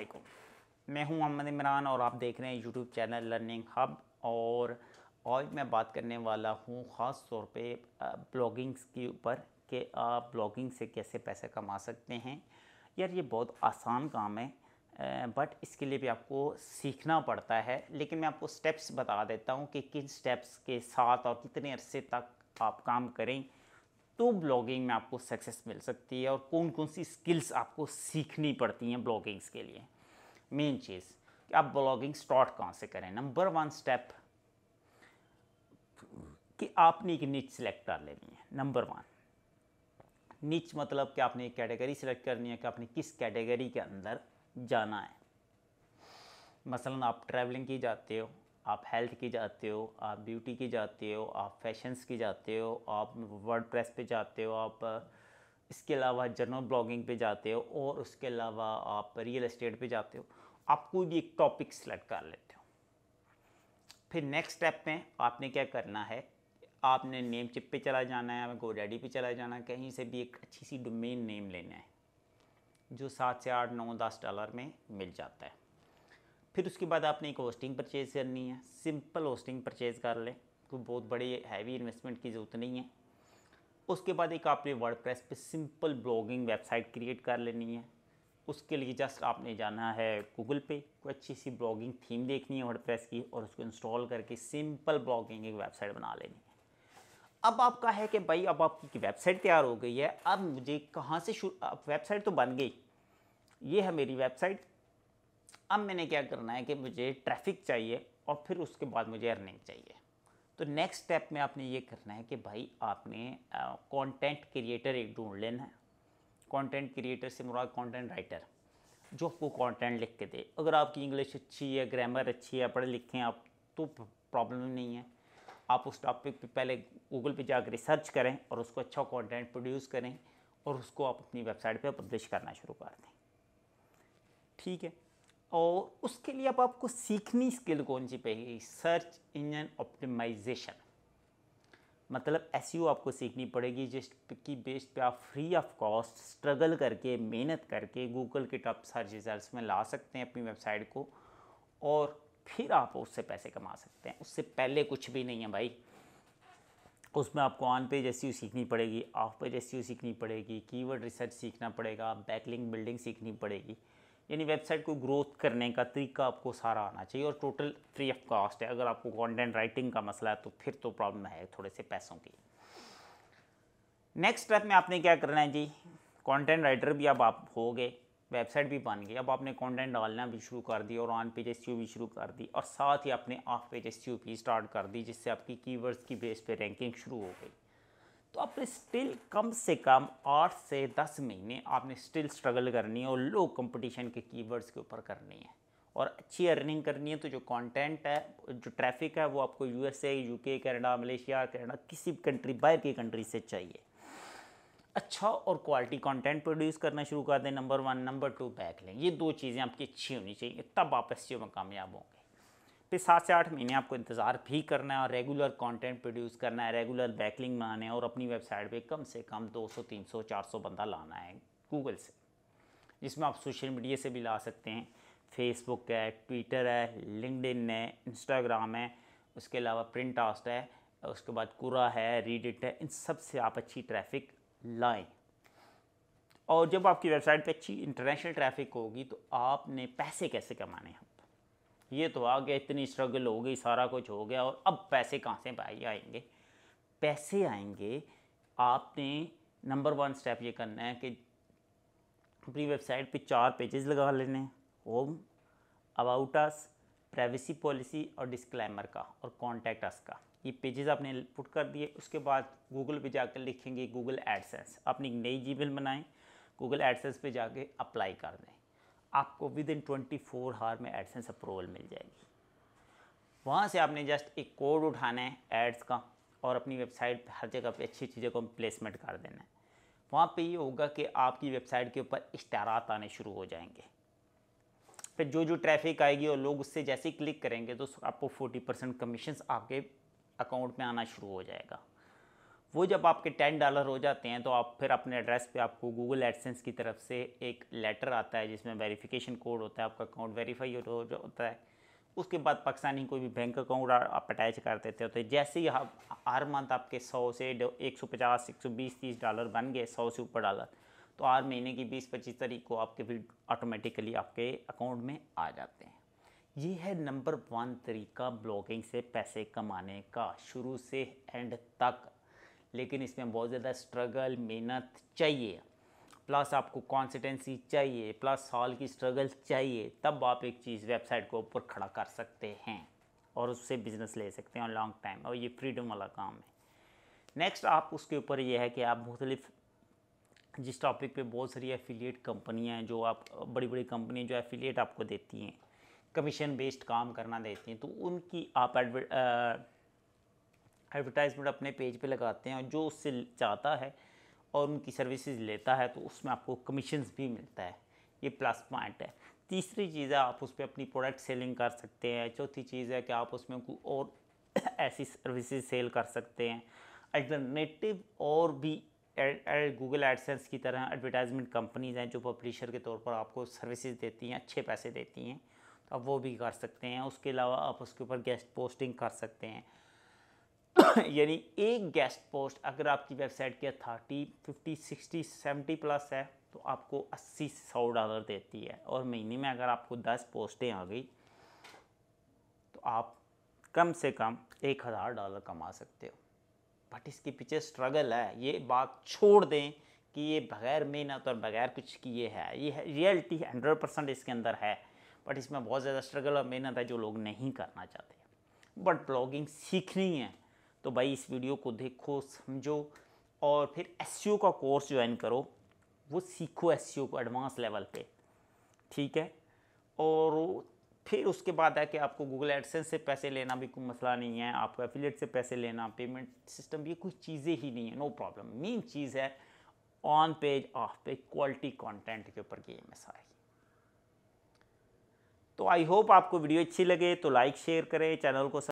मैं हूं अहमद इमरान और आप देख रहे हैं यूट्यूब चैनल लर्निंग हब और आज मैं बात करने वाला हूं ख़ास तौर पे ब्लॉगिंग्स के ऊपर कि आप ब्लॉगिंग से कैसे पैसे कमा सकते हैं यार ये बहुत आसान काम है बट इसके लिए भी आपको सीखना पड़ता है लेकिन मैं आपको स्टेप्स बता देता हूँ कि किन स्टेप्स के साथ और कितने अरसे तक आप काम करें तो ब्लॉगिंग में आपको सक्सेस मिल सकती है और कौन कौन सी स्किल्स आपको सीखनी पड़ती हैं ब्लॉगिंग्स के लिए मेन चीज़ कि आप ब्लॉगिंग स्टार्ट कहाँ से करें नंबर वन स्टेप कि आपने एक नीच सिलेक्ट कर लेनी है नंबर वन नीच मतलब कि आपने एक कैटेगरी सिलेक्ट करनी है कि आपने किस कैटेगरी के अंदर जाना है मसलन आप ट्रैवलिंग की जाते हो आप हेल्थ की जाते हो आप ब्यूटी की जाते हो आप फैशंस की जाते हो आप वर्ड प्रेस पर जाते हो आप इसके अलावा जर्नल ब्लॉगिंग पे जाते हो और उसके अलावा आप रियल एस्टेट पे जाते हो आप कोई भी एक टॉपिक सेलेक्ट कर लेते हो फिर नेक्स्ट स्टेप में आपने क्या करना है आपने नेम चिप पे चला जाना है गो डैडी पे चला जाना है कहीं से भी एक अच्छी सी डोमेन नेम लेना है जो सात से आठ नौ दस डॉलर में मिल जाता है फिर उसके बाद आपने एक होस्टिंग परचेज़ करनी है सिंपल होस्टिंग परचेज़ कर लें कोई बहुत बड़ी हैवी इन्वेस्टमेंट की ज़रूरत नहीं है उसके बाद एक आपने वर्ड प्रेस पर सिंपल ब्लॉगिंग वेबसाइट क्रिएट कर लेनी है उसके लिए जस्ट आपने जाना है गूगल पे कोई अच्छी सी ब्लॉगिंग थीम देखनी है वर्ड प्रेस की और उसको इंस्टॉल करके सिंपल ब्लॉगिंग एक वेबसाइट बना लेनी है अब आपका है कि भाई अब आपकी वेबसाइट तैयार हो गई है अब मुझे कहाँ से शुरू वेबसाइट तो बन गई ये है मेरी वेबसाइट अब मैंने क्या करना है कि मुझे ट्रैफिक चाहिए और फिर उसके बाद मुझे अर्निंग चाहिए तो नेक्स्ट स्टेप में आपने ये करना है कि भाई आपने कंटेंट क्रिएटर एक ढूंढ लेना है कंटेंट क्रिएटर से मुराद कंटेंट राइटर जो आपको कंटेंट लिख के दे अगर आपकी इंग्लिश अच्छी है ग्रामर अच्छी है पढ़े लिखे आप तो प्रॉब्लम नहीं है आप उस टॉपिक पे पहले गूगल पे जाकर रिसर्च करें और उसको अच्छा कंटेंट प्रोड्यूस करें और उसको आप अपनी वेबसाइट पे पब्लिश करना शुरू कर दें ठीक है और उसके लिए अब आपको सीखनी स्किल कौन सी पड़ेगी सर्च इंजन ऑप्टिमाइजेशन मतलब एस e आपको सीखनी पड़ेगी जिसकी बेस पे आप फ्री ऑफ कॉस्ट स्ट्रगल करके मेहनत करके गूगल के टॉप सर्च रिजल्ट में ला सकते हैं अपनी वेबसाइट को और फिर आप उससे पैसे कमा सकते हैं उससे पहले कुछ भी नहीं है भाई उसमें आपको ऑन पेज एस सीखनी पड़ेगी ऑफ पेज एस सीखनी पड़ेगी कीवर्ड रिसर्च सीखना पड़ेगा बैकलिंग बिल्डिंग सीखनी पड़ेगी यानी वेबसाइट को ग्रोथ करने का तरीका आपको सारा आना चाहिए और टोटल फ्री ऑफ कॉस्ट है अगर आपको कंटेंट राइटिंग का मसला है तो फिर तो प्रॉब्लम है थोड़े से पैसों की नेक्स्ट स्टेप में आपने क्या करना है जी कंटेंट राइटर भी अब आप हो गए वेबसाइट भी बन गई अब आपने कंटेंट डालना भी शुरू कर दिया और ऑन पेज एस भी शुरू कर दी और साथ ही आपने ऑफ पेज एस भी स्टार्ट कर दी जिससे आपकी कीवर्ड्स की बेस पे रैंकिंग शुरू हो गई तो आपने स्टिल कम से कम आठ से दस महीने आपने स्टिल स्ट्रगल करनी है और लो कंपटीशन के कीवर्ड्स के ऊपर करनी है और अच्छी अर्निंग करनी है तो जो कंटेंट है जो ट्रैफिक है वो आपको USA UK Canada Malaysia Canada किसी भी कंट्री बाहर की कंट्री से चाहिए अच्छा और क्वालिटी कंटेंट प्रोड्यूस करना शुरू कर दें number one number two backlink ये दो चीज़ें आपकी अच्छी होनी चाहिए तब आप एस e में कामयाब होंगे फिर सात से आठ महीने आपको इंतज़ार भी करना है और रेगुलर कंटेंट प्रोड्यूस करना है रेगुलर बैकलिंग बनाना है और अपनी वेबसाइट पे कम से कम 200, 300, 400 बंदा लाना है गूगल से जिसमें आप सोशल मीडिया से भी ला सकते हैं फेसबुक है ट्विटर है लिंकड है इंस्टाग्राम है उसके अलावा प्रिंट आस्ट है उसके बाद कुरा है रीडिट है इन सब से आप अच्छी ट्रैफिक लाएँ और जब आपकी वेबसाइट पे अच्छी इंटरनेशनल ट्रैफिक होगी तो आपने पैसे कैसे कमाने हैं ये तो आ गया इतनी स्ट्रगल हो गई सारा कुछ हो गया और अब पैसे कहाँ से भाई आएंगे पैसे आएंगे आपने नंबर वन स्टेप ये करना है कि अपनी वेबसाइट पे चार पेजेस लगा लेने हैं home about us privacy policy और डिस्क्लेमर का और कॉन्टैक्ट अस का ये पेजेस आपने पुट कर दिए उसके बाद गूगल पे जाकर लिखेंगे गूगल एडसेंस अपनी नई जी बनाएं गूगल एडसेंस पे जाके अप्लाई कर दें आपको within twenty four hour में एडसेंस अप्रूवल मिल जाएगी वहाँ से आपने जस्ट एक कोड उठाना है एड्स का और अपनी वेबसाइट हर जगह पे अच्छी चीज़ों को प्लेसमेंट कर देना है वहाँ पे ये होगा कि आपकी वेबसाइट के ऊपर इश्तारात आने शुरू हो जाएंगे फिर जो जो ट्रैफिक आएगी और लोग उससे जैसे ही क्लिक करेंगे तो आपको फोर्टी परसेंट कमीशन आपके अकाउंट में आना शुरू हो जाएगा वो जब आपके टेन डॉलर हो जाते हैं तो आप फिर अपने एड्रेस पे आपको गूगल एडसेंस की तरफ से एक लेटर आता है जिसमें वेरिफिकेशन कोड होता है आपका अकाउंट वेरीफाई हो होता है उसके बाद पाकिस्तानी कोई भी बैंक अकाउंट आप अटैच कर देते होते तो हैं जैसे ही आप हर मंथ आपके सौ से एक सौ पचास एक सौ बीस तीस डॉलर बन गए सौ से ऊपर डॉलर तो हर महीने की बीस पच्चीस तारीख को आपके फिर ऑटोमेटिकली आपके अकाउंट में आ जाते हैं ये है नंबर वन तरीका ब्लॉगिंग से पैसे कमाने का शुरू से एंड तक लेकिन इसमें बहुत ज़्यादा स्ट्रगल मेहनत चाहिए प्लस आपको कॉन्सिटेंसी चाहिए प्लस साल की स्ट्रगल चाहिए तब आप एक चीज़ वेबसाइट को ऊपर खड़ा कर सकते हैं और उससे बिज़नेस ले सकते हैं लॉन्ग टाइम और ये फ्रीडम वाला काम है नेक्स्ट आप उसके ऊपर यह है कि आप मुख्तलिफ जिस टॉपिक पे बहुत सारी एफिलिएट कंपनियां हैं जो आप बड़ी बड़ी कंपनी जो एफिलिएट आपको देती हैं कमीशन बेस्ड काम करना देती हैं तो उनकी आप एडवर्ट एडवर्टाइजमेंट अपने पेज पे लगाते हैं और जो उससे चाहता है और उनकी सर्विसेज लेता है तो उसमें आपको कमीशन भी मिलता है ये प्लस पॉइंट है तीसरी चीज़ है आप उस पर अपनी प्रोडक्ट सेलिंग कर सकते हैं चौथी चीज़ है कि आप उसमें कोई और ऐसी सर्विसेज सेल कर सकते हैं अल्टरनेटिव और भी गूगल एडसेंस की तरह एडवर्टाइजमेंट कंपनीज हैं जो पब्लिशर के तौर पर आपको सर्विसेज देती हैं अच्छे पैसे देती हैं तो आप वो भी कर सकते हैं उसके अलावा आप उसके ऊपर गेस्ट पोस्टिंग कर सकते हैं यानी एक गेस्ट पोस्ट अगर आपकी वेबसाइट के thirty fifty sixty seventy plus है तो आपको अस्सी सौ डॉलर देती है और महीने में अगर आपको दस पोस्टें आ गई तो आप कम से कम एक हज़ार डॉलर कमा सकते हो बट इसके पीछे स्ट्रगल है ये बात छोड़ दें कि ये बगैर मेहनत और बगैर कुछ किए है ये रियलिटी हंड्रेड परसेंट इसके अंदर है बट इसमें बहुत ज़्यादा स्ट्रगल और मेहनत है जो लोग नहीं करना चाहते बट ब्लॉगिंग सीखनी है तो भाई इस वीडियो को देखो समझो और फिर एस e का कोर्स ज्वाइन करो वो सीखो एस e को एडवांस लेवल पे ठीक है और फिर उसके बाद है कि आपको गूगल एडसेंस से पैसे लेना भी कोई मसला नहीं है आपको एफिलेट से पैसे लेना पेमेंट सिस्टम ये कोई चीज़ें ही नहीं है नो प्रॉब्लम मेन चीज़ है on page off page quality content के ऊपर गेम है सारी तो आई होप आपको वीडियो अच्छी लगे तो लाइक शेयर करें चैनल को